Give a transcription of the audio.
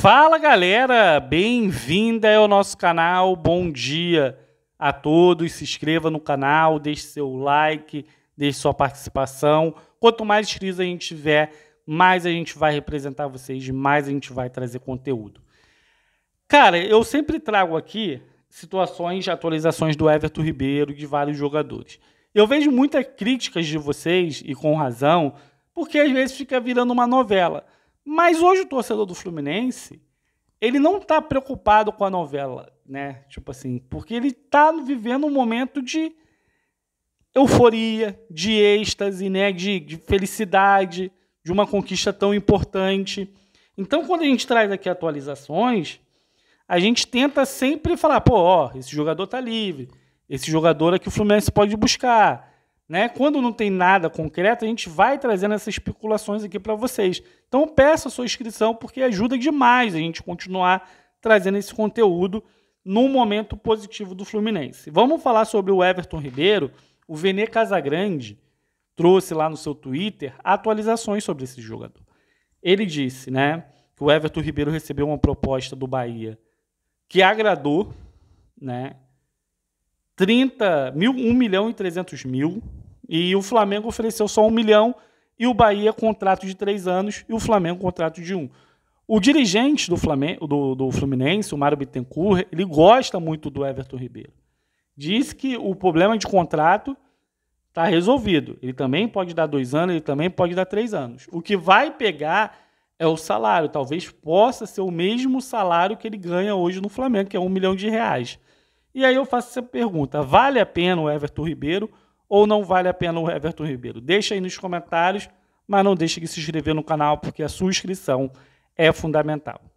Fala galera, bem-vinda ao nosso canal, bom dia a todos. Se inscreva no canal, deixe seu like, deixe sua participação. Quanto mais inscritos a gente tiver, mais a gente vai representar vocês, mais a gente vai trazer conteúdo. Cara, eu sempre trago aqui situações atualizações do Everton Ribeiro, de vários jogadores. Eu vejo muitas críticas de vocês, e com razão, porque às vezes fica virando uma novela. Mas hoje o torcedor do Fluminense, ele não está preocupado com a novela, né? Tipo assim, porque ele está vivendo um momento de euforia, de êxtase, né? De, de felicidade, de uma conquista tão importante. Então, quando a gente traz aqui atualizações, a gente tenta sempre falar, pô, ó, esse jogador tá livre, esse jogador é que o Fluminense pode buscar, né? Quando não tem nada concreto, a gente vai trazendo essas especulações aqui para vocês. Então peça a sua inscrição porque ajuda demais a gente continuar trazendo esse conteúdo num momento positivo do Fluminense. Vamos falar sobre o Everton Ribeiro. O Vene Casagrande trouxe lá no seu Twitter atualizações sobre esse jogador. Ele disse, né, que o Everton Ribeiro recebeu uma proposta do Bahia que agradou, né, 30 mil, 1 milhão e 300 mil e o Flamengo ofereceu só um milhão e o Bahia contrato de três anos e o Flamengo contrato de um. O dirigente do, Flamengo, do, do Fluminense, o Mário Bittencourt, ele gosta muito do Everton Ribeiro. Diz que o problema de contrato está resolvido. Ele também pode dar dois anos, ele também pode dar três anos. O que vai pegar é o salário. Talvez possa ser o mesmo salário que ele ganha hoje no Flamengo, que é um milhão de reais. E aí eu faço essa pergunta: vale a pena o Everton Ribeiro? ou não vale a pena o Everton Ribeiro? Deixa aí nos comentários, mas não deixe de se inscrever no canal, porque a sua inscrição é fundamental.